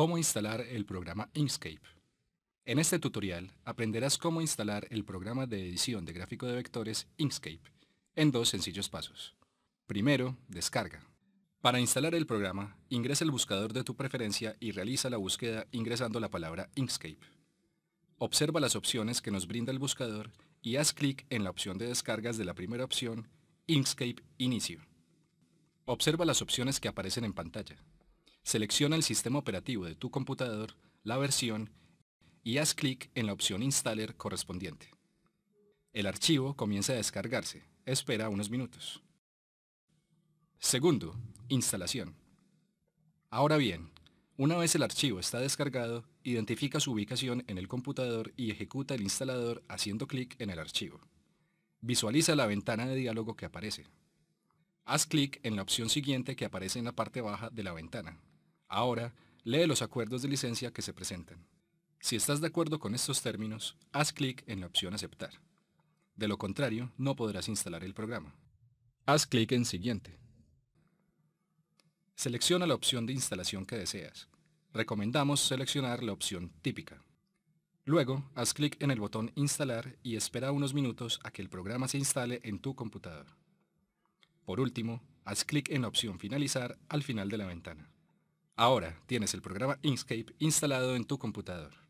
Cómo instalar el programa Inkscape. En este tutorial aprenderás cómo instalar el programa de edición de gráfico de vectores Inkscape en dos sencillos pasos. Primero, descarga. Para instalar el programa, ingresa el buscador de tu preferencia y realiza la búsqueda ingresando la palabra Inkscape. Observa las opciones que nos brinda el buscador y haz clic en la opción de descargas de la primera opción, Inkscape Inicio. Observa las opciones que aparecen en pantalla. Selecciona el sistema operativo de tu computador, la versión, y haz clic en la opción Installer correspondiente. El archivo comienza a descargarse. Espera unos minutos. Segundo, instalación. Ahora bien, una vez el archivo está descargado, identifica su ubicación en el computador y ejecuta el instalador haciendo clic en el archivo. Visualiza la ventana de diálogo que aparece. Haz clic en la opción siguiente que aparece en la parte baja de la ventana, Ahora, lee los acuerdos de licencia que se presentan. Si estás de acuerdo con estos términos, haz clic en la opción Aceptar. De lo contrario, no podrás instalar el programa. Haz clic en Siguiente. Selecciona la opción de instalación que deseas. Recomendamos seleccionar la opción típica. Luego, haz clic en el botón Instalar y espera unos minutos a que el programa se instale en tu computadora. Por último, haz clic en la opción Finalizar al final de la ventana. Ahora tienes el programa Inkscape instalado en tu computador.